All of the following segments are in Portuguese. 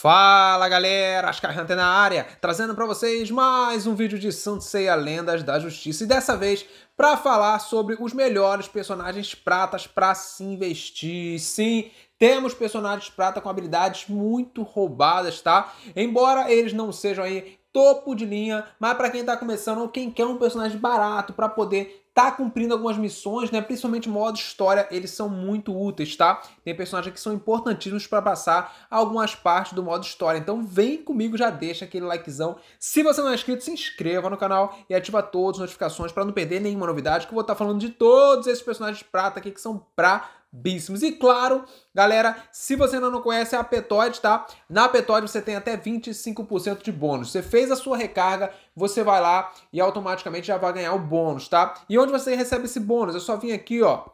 Fala galera, Ascarrante na área, trazendo para vocês mais um vídeo de Santo Ceia Lendas da Justiça e dessa vez para falar sobre os melhores personagens pratas para se investir. Sim, temos personagens prata com habilidades muito roubadas, tá? Embora eles não sejam aí topo de linha, mas para quem está começando ou quem quer um personagem barato para poder tá cumprindo algumas missões, né? Principalmente modo história, eles são muito úteis, tá? Tem personagens que são importantíssimos para passar algumas partes do modo história. Então vem comigo, já deixa aquele likezão. Se você não é inscrito, se inscreva no canal e ativa todas as notificações para não perder nenhuma novidade, que eu vou estar tá falando de todos esses personagens prata aqui que são pra Bíssimos. E claro, galera, se você ainda não conhece a Petoid, tá? Na Petoid você tem até 25% de bônus. Você fez a sua recarga, você vai lá e automaticamente já vai ganhar o bônus, tá? E onde você recebe esse bônus? É só vir aqui, ó.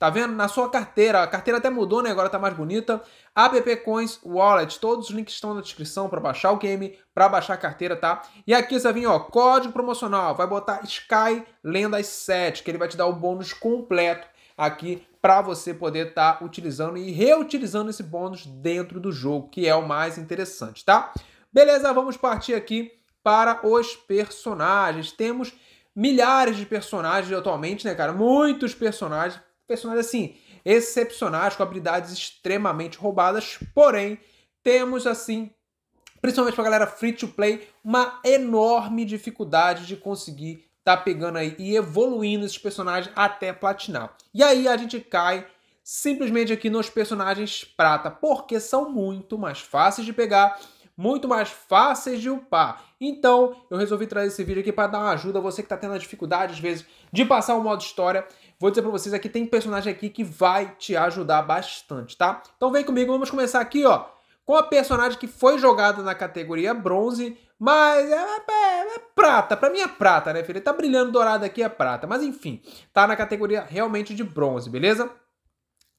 Tá vendo? Na sua carteira. A carteira até mudou, né? Agora tá mais bonita. App Coins Wallet. Todos os links estão na descrição para baixar o game, para baixar a carteira, tá? E aqui você vem, ó, código promocional. Vai botar Sky Lendas 7, que ele vai te dar o bônus completo aqui para você poder estar tá utilizando e reutilizando esse bônus dentro do jogo, que é o mais interessante, tá? Beleza, vamos partir aqui para os personagens. Temos milhares de personagens atualmente, né, cara? Muitos personagens, personagens assim, excepcionais, com habilidades extremamente roubadas, porém, temos assim principalmente para a galera free to play, uma enorme dificuldade de conseguir tá pegando aí e evoluindo esses personagens até platinar. E aí a gente cai simplesmente aqui nos personagens prata, porque são muito mais fáceis de pegar, muito mais fáceis de upar. Então, eu resolvi trazer esse vídeo aqui para dar uma ajuda a você que está tendo a dificuldade às vezes de passar o modo história. Vou dizer para vocês aqui tem personagem aqui que vai te ajudar bastante, tá? Então vem comigo, vamos começar aqui, ó com a personagem que foi jogada na categoria bronze, mas é, é, é prata, pra mim é prata, né, filho? Ele tá brilhando dourado aqui, é prata, mas enfim, tá na categoria realmente de bronze, beleza?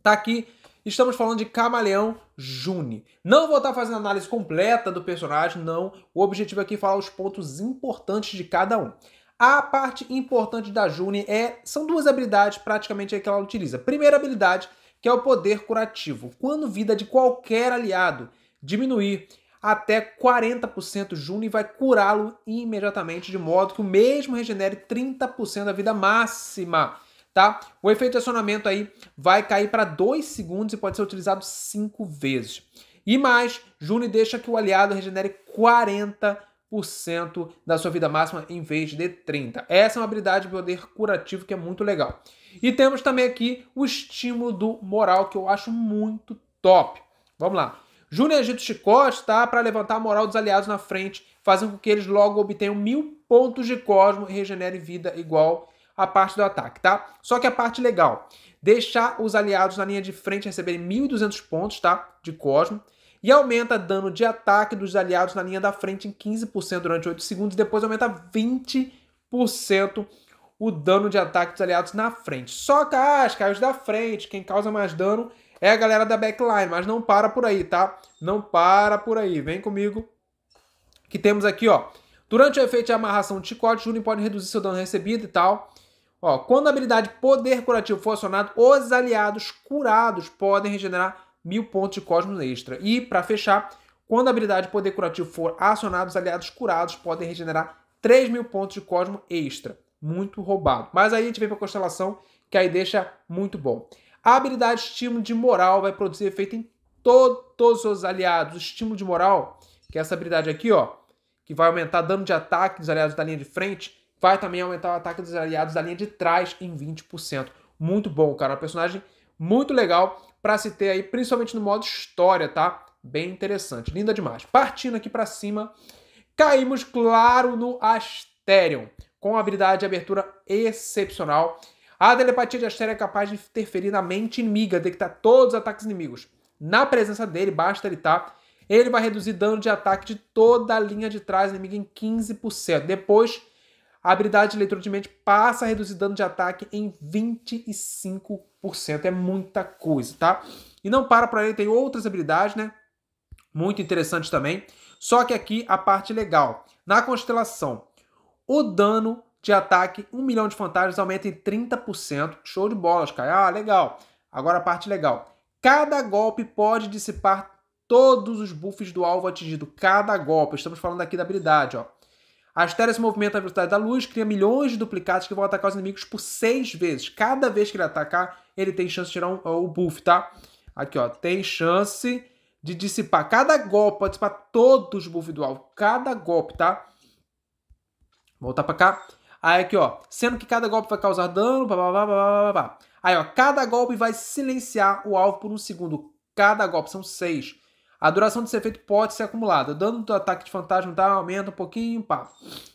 Tá aqui Estamos falando de Camaleão June. Não vou estar tá fazendo análise completa do personagem, não. O objetivo aqui é falar os pontos importantes de cada um. A parte importante da June é são duas habilidades praticamente que ela utiliza. Primeira habilidade, que é o poder curativo. Quando vida de qualquer aliado diminuir até 40% Juno e vai curá-lo imediatamente, de modo que o mesmo regenere 30% da vida máxima. Tá? O efeito de acionamento aí vai cair para 2 segundos e pode ser utilizado 5 vezes. E mais, Juni deixa que o aliado regenere 40% da sua vida máxima em vez de 30. Essa é uma habilidade de poder curativo que é muito legal. E temos também aqui o estímulo do moral que eu acho muito top. Vamos lá. Júnior Egito Chicote tá para levantar a moral dos aliados na frente, fazendo com que eles logo obtenham mil pontos de cosmo e regenerem vida igual à parte do ataque, tá? Só que a parte legal, deixar os aliados na linha de frente receberem 1.200 pontos, tá? De cosmo e aumenta dano de ataque dos aliados na linha da frente em 15% durante 8 segundos, depois aumenta 20% o dano de ataque dos aliados na frente. Só que ah, as caios da frente, quem causa mais dano é a galera da backline, mas não para por aí, tá? Não para por aí. Vem comigo que temos aqui, ó. Durante o efeito de amarração de chicote, Júnior pode reduzir seu dano recebido e tal. Ó, quando a habilidade Poder Curativo for acionada, os aliados curados podem regenerar mil pontos de cosmos extra. E, para fechar, quando a habilidade Poder Curativo for acionada, os aliados curados podem regenerar 3 mil pontos de cosmos extra. Muito roubado. Mas aí a gente vem para a constelação, que aí deixa muito bom. A habilidade estímulo de moral vai produzir efeito em todos os aliados. O estímulo de moral, que é essa habilidade aqui, ó, que vai aumentar dano de ataque dos aliados da linha de frente, vai também aumentar o ataque dos aliados da linha de trás em 20%. Muito bom, cara. Um personagem muito legal para se ter aí, principalmente no modo história, tá? Bem interessante, linda demais. Partindo aqui para cima, caímos, claro, no Asterion, com habilidade de abertura excepcional a telepatia de Astera é capaz de interferir na mente inimiga, detectar todos os ataques inimigos. Na presença dele, basta ele estar. Tá. Ele vai reduzir dano de ataque de toda a linha de trás inimiga em 15%. Depois, a habilidade de leitura de mente passa a reduzir dano de ataque em 25%. É muita coisa, tá? E não para por aí, tem outras habilidades, né? Muito interessantes também. Só que aqui a parte legal. Na constelação, o dano de ataque, 1 milhão de fantasmas aumenta em 30%. Show de bolas, cara. Ah, legal. Agora a parte legal. Cada golpe pode dissipar todos os buffs do alvo atingido. Cada golpe. Estamos falando aqui da habilidade, ó. A Astera se movimenta à velocidade da luz, cria milhões de duplicados que vão atacar os inimigos por seis vezes. Cada vez que ele atacar, ele tem chance de tirar um, o buff, tá? Aqui, ó. Tem chance de dissipar. Cada golpe pode dissipar todos os buffs do alvo. Cada golpe, tá? Voltar pra cá. Aí aqui, ó, sendo que cada golpe vai causar dano, blá, blá, blá, blá, blá, blá. Aí, ó, cada golpe vai silenciar o alvo por um segundo. Cada golpe, são seis. A duração desse efeito pode ser acumulada. O dano do ataque de fantasma tá, aumenta um pouquinho, pá.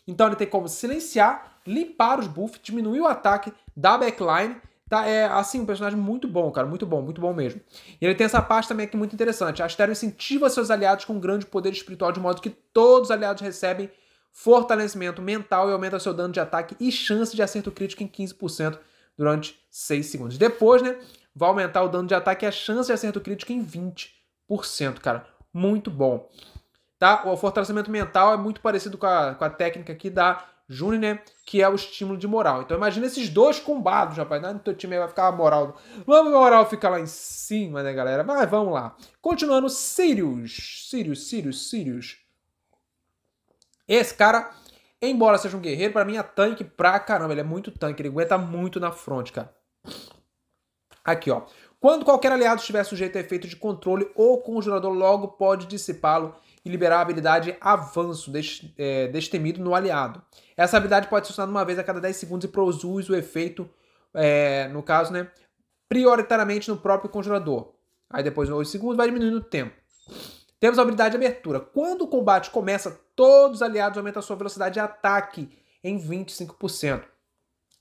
Então ele tem como silenciar, limpar os buffs, diminuir o ataque da backline. Tá, é assim, um personagem muito bom, cara. Muito bom, muito bom mesmo. E ele tem essa parte também aqui muito interessante. A Astero incentiva seus aliados com grande poder espiritual, de modo que todos os aliados recebem fortalecimento mental e aumenta seu dano de ataque e chance de acerto crítico em 15% durante 6 segundos. Depois, né, vai aumentar o dano de ataque e a chance de acerto crítico em 20%, cara. Muito bom. Tá? O fortalecimento mental é muito parecido com a, com a técnica que dá Juni, né? Que é o estímulo de moral. Então imagina esses dois combados, rapaz. Não, é teu time vai ficar a moral. Vamos a moral ficar lá em cima, né, galera? Mas vamos lá. Continuando, Sirius. Sirius, Sirius, Sirius. Esse cara, embora seja um guerreiro, para mim é tanque pra caramba. Ele é muito tanque, ele aguenta muito na frente, cara. Aqui, ó. Quando qualquer aliado estiver sujeito a efeito de controle, o conjurador logo pode dissipá-lo e liberar a habilidade Avanço é, Destemido no aliado. Essa habilidade pode ser usada uma vez a cada 10 segundos e produz o efeito, é, no caso, né, prioritariamente no próprio conjurador. Aí depois, 8 segundos, vai diminuindo o tempo. Temos a habilidade de abertura. Quando o combate começa, todos os aliados aumentam a sua velocidade de ataque em 25%.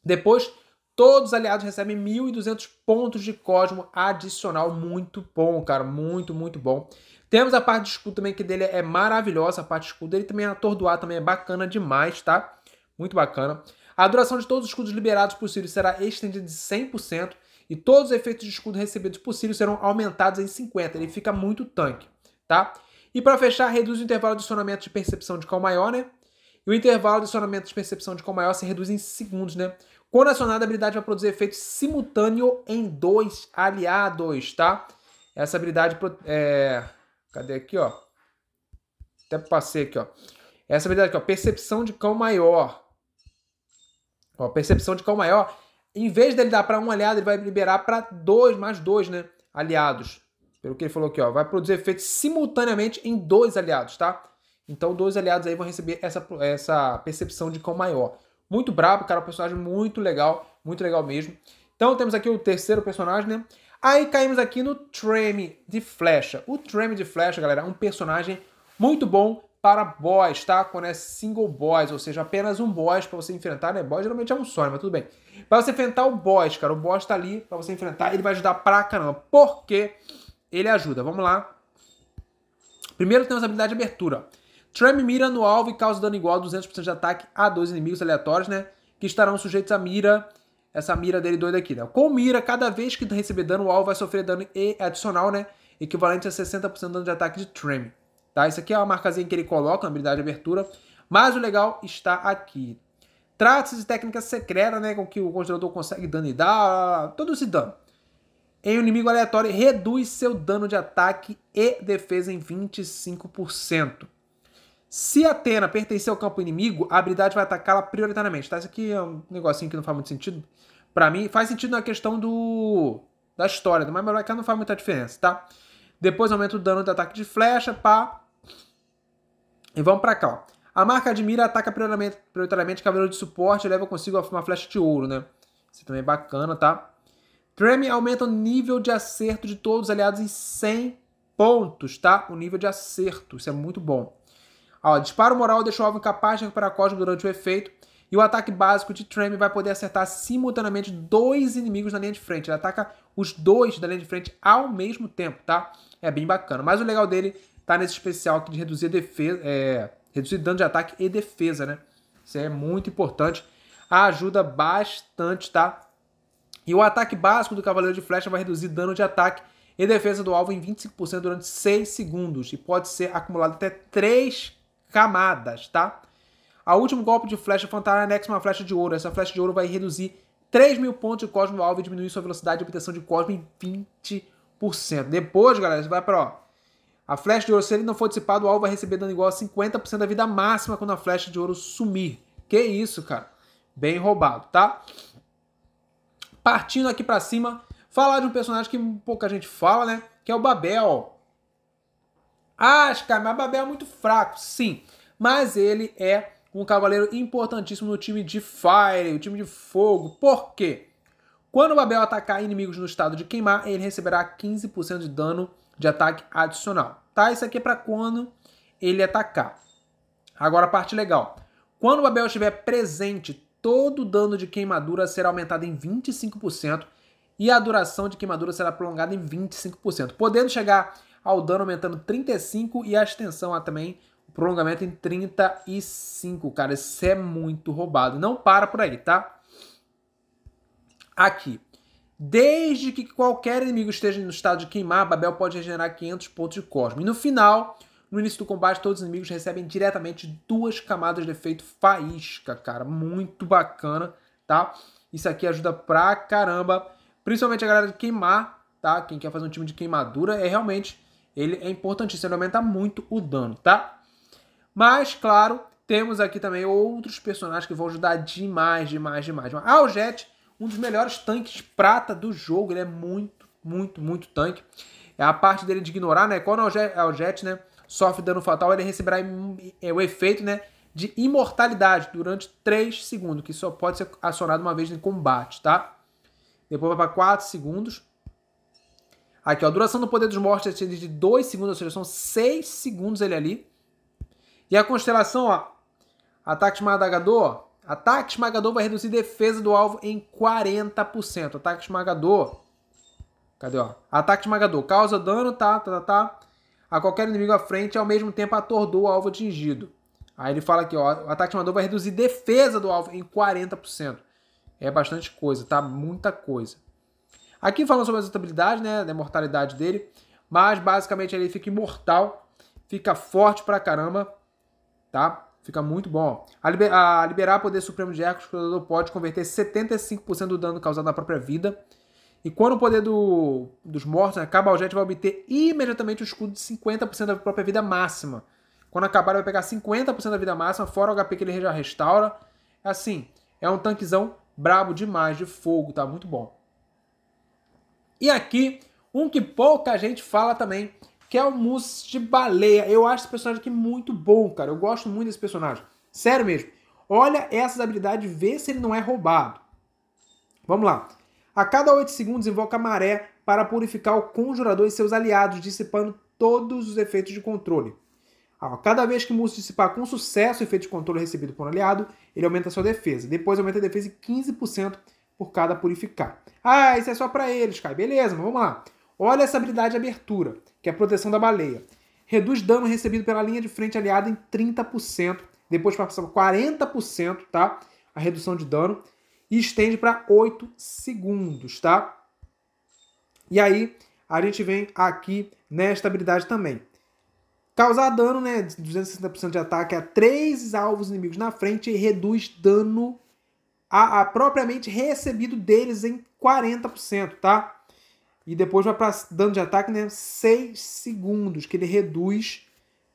Depois, todos os aliados recebem 1.200 pontos de Cosmo adicional. Muito bom, cara. Muito, muito bom. Temos a parte de escudo também, que dele é maravilhosa. A parte de escudo dele também é atordoar, também é bacana demais, tá? Muito bacana. A duração de todos os escudos liberados por Sirius será estendida de 100%. E todos os efeitos de escudo recebidos por Sirius serão aumentados em 50%. Ele fica muito tanque tá? E para fechar, reduz o intervalo de sonamento de percepção de qual maior, né? E o intervalo de sonamento de percepção de qual maior se reduz em segundos, né? Quando acionada, a habilidade vai produzir efeito simultâneo em dois aliados, tá? Essa habilidade... É... Cadê aqui, ó? Até passei aqui, ó. Essa habilidade aqui, ó. Percepção de cão maior. Ó, percepção de cão maior. Em vez dele dar para um aliado, ele vai liberar para dois, mais dois, né? Aliados. Pelo que ele falou aqui, ó, vai produzir efeitos simultaneamente em dois aliados, tá? Então, dois aliados aí vão receber essa, essa percepção de cão maior. Muito brabo, cara, um personagem muito legal, muito legal mesmo. Então, temos aqui o terceiro personagem, né? Aí caímos aqui no Treme de Flecha. O Treme de Flecha, galera, é um personagem muito bom para boss, tá? Quando é single boss, ou seja, apenas um boss para você enfrentar, né? boys geralmente é um sonho, né? mas tudo bem. Para você enfrentar o boss, cara, o boss tá ali para você enfrentar, ele vai ajudar pra caramba. Por quê? Porque ele ajuda. Vamos lá. Primeiro temos a habilidade de abertura. Tram mira no alvo e causa dano igual a 200% de ataque a dois inimigos aleatórios, né? Que estarão sujeitos à mira, essa mira dele doida aqui, né? Com mira, cada vez que receber dano, o alvo vai sofrer dano e adicional, né? Equivalente a 60% de dano de ataque de Tram. Tá? Isso aqui é uma marcazinha que ele coloca na habilidade de abertura. Mas o legal está aqui. Trata-se de técnica secreta, né? Com que o congelador consegue dano e dá todo esse dano em um inimigo aleatório reduz seu dano de ataque e defesa em 25%. Se a Atena pertencer ao campo inimigo, a habilidade vai atacá-la prioritariamente. Tá? Isso aqui é um negocinho que não faz muito sentido. Para mim, faz sentido na questão do da história, mas Mariah é não faz muita diferença, tá? Depois aumenta o dano do ataque de flecha, pá. E vamos para cá, ó. A marca de mira ataca prioritariamente, prioritariamente cavaleiro de suporte e leva consigo uma flecha de ouro, né? Isso também é bacana, tá? Trem aumenta o nível de acerto de todos os aliados em 100 pontos, tá? O nível de acerto, isso é muito bom. Ó, disparo moral deixa o alvo incapaz de recuperar código durante o efeito. E o ataque básico de Trem vai poder acertar simultaneamente dois inimigos na linha de frente. Ele ataca os dois da linha de frente ao mesmo tempo, tá? É bem bacana. Mas o legal dele tá nesse especial aqui de reduzir defesa, é, reduzir dano de ataque e defesa, né? Isso é muito importante. Ajuda bastante, tá? E o ataque básico do Cavaleiro de Flecha vai reduzir dano de ataque e defesa do alvo em 25% durante 6 segundos e pode ser acumulado até 3 camadas, tá? A último golpe de flecha fantasma é anexa uma flecha de ouro. Essa flecha de ouro vai reduzir 3 mil pontos de cosmo alvo e diminuir sua velocidade de obtenção de cosmo em 20%. Depois, galera, você vai para ó, a flecha de ouro, se ele não for dissipado, o alvo vai receber dano igual a 50% da vida máxima quando a flecha de ouro sumir. Que isso, cara? Bem roubado, tá? partindo aqui para cima, falar de um personagem que pouca gente fala, né? Que é o Babel. Ah, cara, mas Babel é muito fraco, sim. Mas ele é um cavaleiro importantíssimo no time de Fire, o time de fogo. Por quê? Quando o Babel atacar inimigos no estado de queimar, ele receberá 15% de dano de ataque adicional. Tá? Isso aqui é para quando ele atacar. Agora a parte legal. Quando o Babel estiver presente todo o dano de queimadura será aumentado em 25% e a duração de queimadura será prolongada em 25%, podendo chegar ao dano aumentando 35% e a extensão também, o prolongamento em 35%. Cara, isso é muito roubado. Não para por aí, tá? Aqui. Desde que qualquer inimigo esteja no estado de queimar, Babel pode regenerar 500 pontos de cosmo. E no final, no início do combate, todos os inimigos recebem diretamente duas camadas de efeito faísca, cara. Muito bacana, tá? Isso aqui ajuda pra caramba. Principalmente a galera de queimar, tá? Quem quer fazer um time de queimadura, é realmente... Ele é importantíssimo, ele aumenta muito o dano, tá? Mas, claro, temos aqui também outros personagens que vão ajudar demais, demais, demais. Ah, o Jet, um dos melhores tanques prata do jogo. Ele é muito, muito, muito tanque. É a parte dele de ignorar, né? Quando é o Jet, é né? sofre dano fatal, ele receberá é, o efeito né, de imortalidade durante 3 segundos, que só pode ser acionado uma vez em combate, tá? Depois vai para 4 segundos. Aqui, ó, a duração do poder dos mortos é de 2 segundos, ou seja, são 6 segundos ele ali. E a constelação, ó, ataque esmagador, ó, ataque esmagador vai reduzir defesa do alvo em 40%. Ataque esmagador, cadê, ó? Ataque esmagador, causa dano, tá, tá, tá, tá a qualquer inimigo à frente e ao mesmo tempo atordoa o alvo atingido. Aí ele fala aqui, ó, o ataque mandou vai reduzir defesa do alvo em 40%. É bastante coisa, tá? Muita coisa. Aqui falando sobre a estabilidade, né, da mortalidade dele, mas basicamente ele fica imortal, fica forte pra caramba, tá? Fica muito bom. A, liber, a liberar poder supremo de Hércules, o jogador pode converter 75% do dano causado na própria vida e quando o poder do, dos mortos acaba, o Jet vai obter imediatamente o escudo de 50% da própria vida máxima. Quando acabar, ele vai pegar 50% da vida máxima, fora o HP que ele já restaura. É assim, é um tanquezão brabo demais de fogo, tá muito bom. E aqui, um que pouca gente fala também, que é o Mousse de Baleia. Eu acho esse personagem aqui muito bom, cara. Eu gosto muito desse personagem. Sério mesmo. Olha essas habilidades, vê se ele não é roubado. Vamos lá. A cada 8 segundos invoca maré para purificar o conjurador e seus aliados, dissipando todos os efeitos de controle. A cada vez que o Múcio dissipar com sucesso o efeito de controle recebido por um aliado, ele aumenta sua defesa. Depois aumenta a defesa em 15% por cada purificar. Ah, isso é só para eles, Kai. Beleza, mas vamos lá. Olha essa habilidade abertura, que é a proteção da baleia. Reduz dano recebido pela linha de frente aliada em 30%. Depois passa 40%, tá? A redução de dano e estende para 8 segundos, tá? E aí a gente vem aqui nesta habilidade também. Causar dano, né? 260% de ataque a três alvos inimigos na frente e reduz dano a, a propriamente recebido deles em 40%, tá? E depois vai para dano de ataque, né? 6 segundos, que ele reduz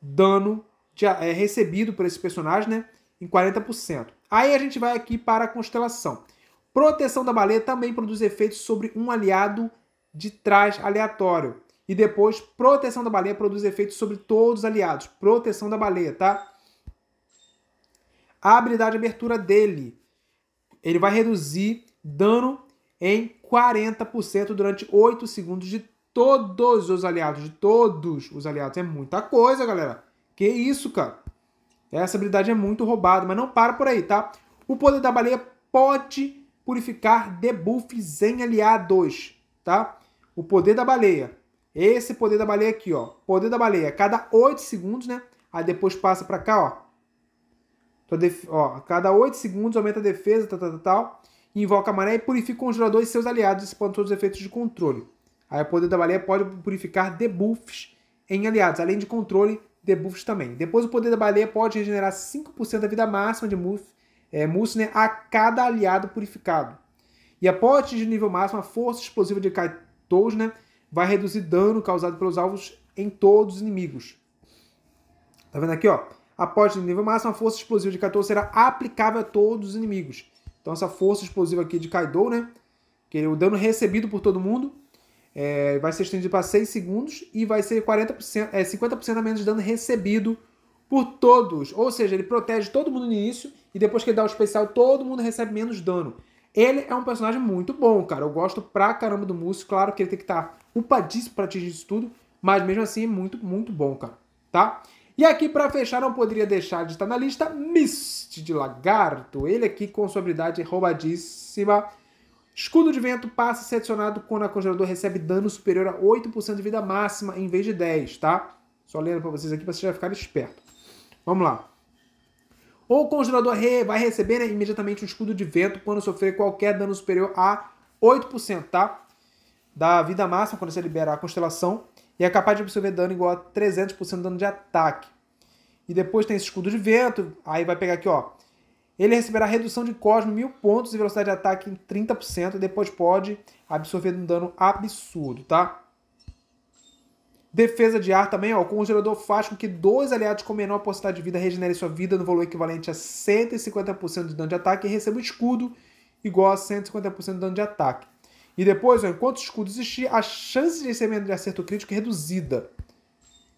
dano de, é, recebido por esse personagem, né? Em 40%. Aí a gente vai aqui para a constelação. Proteção da baleia também produz efeitos sobre um aliado de trás aleatório. E depois, proteção da baleia produz efeitos sobre todos os aliados. Proteção da baleia, tá? A habilidade de abertura dele. Ele vai reduzir dano em 40% durante 8 segundos de todos os aliados. De todos os aliados. É muita coisa, galera. Que isso, cara. Essa habilidade é muito roubada, mas não para por aí, tá? O poder da baleia pode purificar debuffs em aliados, tá? O poder da baleia. Esse poder da baleia aqui, ó. Poder da baleia. Cada 8 segundos, né? Aí depois passa pra cá, ó. ó a cada 8 segundos aumenta a defesa, tal, tal, tal, tal. Invoca a maré e purifica o conjurador e seus aliados, dissipando todos os efeitos de controle. Aí o poder da baleia pode purificar debuffs em aliados, além de controle debuffs também. Depois o poder da baleia pode regenerar 5% da vida máxima de Muth, é, eh, Musne né, a cada aliado purificado. E após atingir o nível máximo, a força explosiva de Kaitos, né, vai reduzir dano causado pelos alvos em todos os inimigos. Tá vendo aqui, ó? Após o nível máximo, a força explosiva de Kaitos será aplicável a todos os inimigos. Então essa força explosiva aqui de Kaido, né? Que é o dano recebido por todo mundo é, vai ser estendido para 6 segundos e vai ser 40%, é, 50% a menos de dano recebido por todos. Ou seja, ele protege todo mundo no início e depois que ele dá o especial, todo mundo recebe menos dano. Ele é um personagem muito bom, cara. Eu gosto pra caramba do Múcio. Claro que ele tem que estar tá upadíssimo pra atingir isso tudo, mas mesmo assim é muito, muito bom, cara. Tá? E aqui, para fechar, não poderia deixar de estar na lista Mist de Lagarto. Ele aqui com sua habilidade roubadíssima Escudo de vento passa a ser adicionado quando a congelador recebe dano superior a 8% de vida máxima em vez de 10, tá? Só lendo para vocês aqui para vocês já ficarem espertos. Vamos lá. O congelador vai receber né, imediatamente um escudo de vento quando sofrer qualquer dano superior a 8%, tá? Da vida máxima quando você liberar a constelação e é capaz de absorver dano igual a 300% de dano de ataque. E depois tem esse escudo de vento, aí vai pegar aqui, ó, ele receberá redução de cosmo mil pontos e velocidade de ataque em 30%. E depois pode absorver um dano absurdo, tá? Defesa de ar também, ó. O congelador faz com que dois aliados com menor porcentagem de vida regenerem sua vida no valor equivalente a 150% de dano de ataque e recebam escudo igual a 150% de dano de ataque. E depois, ó, enquanto o escudo existir, a chance de recebimento de acerto crítico é reduzida.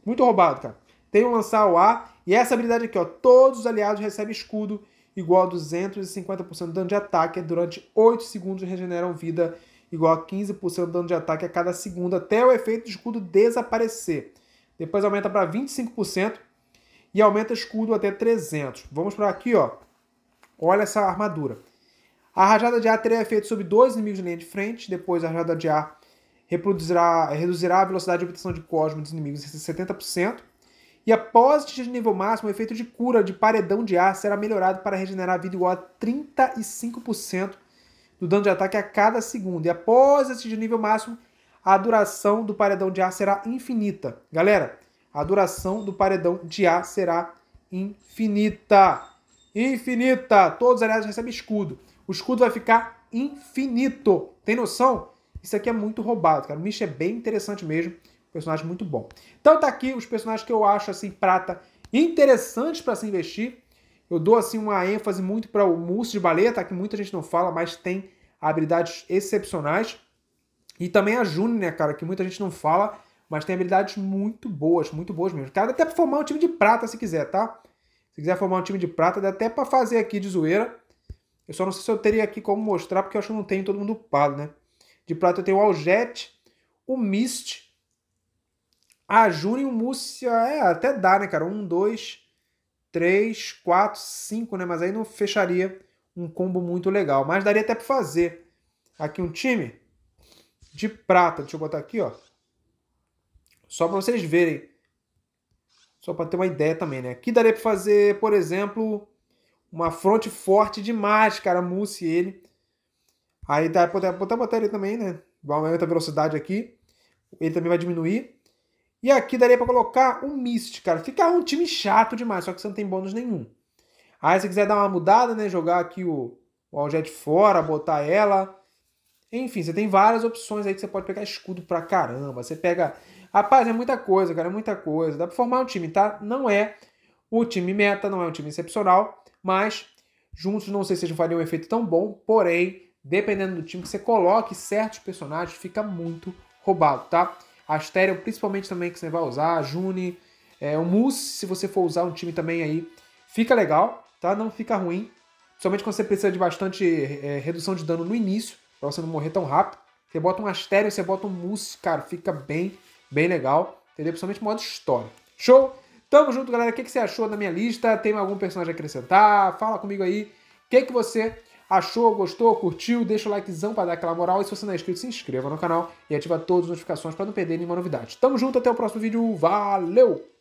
Muito roubado, cara. Tem o um lançar ao ar. E essa habilidade aqui, ó. Todos os aliados recebem escudo igual a 250% de dano de ataque durante 8 segundos regeneram vida igual a 15% de dano de ataque a cada segundo até o efeito de escudo desaparecer. Depois aumenta para 25% e aumenta escudo até 300. Vamos para aqui, ó. Olha essa armadura. A rajada de ar terá efeito sobre dois inimigos de linha de frente, depois a rajada de ar reproduzirá, reduzirá a velocidade de obtenção de cosmos dos inimigos em 70%. E após atingir o nível máximo, o efeito de cura de paredão de ar será melhorado para regenerar a vida igual a 35% do dano de ataque a cada segundo. E após atingir o nível máximo, a duração do paredão de ar será infinita. Galera, a duração do paredão de ar será infinita. Infinita! Todos os aliados recebem escudo. O escudo vai ficar infinito. Tem noção? Isso aqui é muito roubado, cara. O Mish é bem interessante mesmo. Personagem muito bom. Então tá aqui os personagens que eu acho assim prata interessantes para se investir. Eu dou assim uma ênfase muito para o Mousse de Baleia, tá? Que muita gente não fala, mas tem habilidades excepcionais. E também a June, né, cara? Que muita gente não fala, mas tem habilidades muito boas, muito boas mesmo. Cara, dá até para formar um time de prata se quiser, tá? Se quiser formar um time de prata, dá até para fazer aqui de zoeira. Eu só não sei se eu teria aqui como mostrar, porque eu acho que não tem todo mundo upado, né? De prata eu tenho o Aljet, o Mist, ah, Júnior Múcia, é, até dá, né, cara? Um, dois, três, quatro, cinco, né? Mas aí não fecharia um combo muito legal. Mas daria até para fazer aqui um time de prata. Deixa eu botar aqui, ó. Só para vocês verem. Só para ter uma ideia também, né? Aqui daria para fazer, por exemplo, uma fronte forte demais, cara. e ele. Aí dá para botar, botar ele também, né? Vai aumentar a velocidade aqui. Ele também vai diminuir. E aqui daria para colocar um Mist, cara. Fica um time chato demais, só que você não tem bônus nenhum. Aí se quiser dar uma mudada, né? Jogar aqui o, o Aljet fora, botar ela. Enfim, você tem várias opções aí que você pode pegar escudo pra caramba. Você pega. Rapaz, é muita coisa, cara, é muita coisa. Dá pra formar um time, tá? Não é o time meta, não é um time excepcional, mas juntos não sei se eles fariam um efeito tão bom, porém, dependendo do time que você coloque certos personagens, fica muito roubado, tá? a Stereo principalmente também que você vai usar, a Juni, é, o Moose, se você for usar um time também aí, fica legal, tá? Não fica ruim, principalmente quando você precisa de bastante é, redução de dano no início, pra você não morrer tão rápido. Você bota um Astério, você bota um Moose, cara, fica bem, bem legal, entendeu? Principalmente modo história. Show? Tamo junto, galera. O que, que você achou da minha lista? Tem algum personagem a acrescentar? Fala comigo aí. O que, que você Achou, gostou, curtiu? Deixa o likezão para dar aquela moral. E se você não é inscrito, se inscreva no canal e ativa todas as notificações para não perder nenhuma novidade. Tamo junto, até o próximo vídeo. Valeu!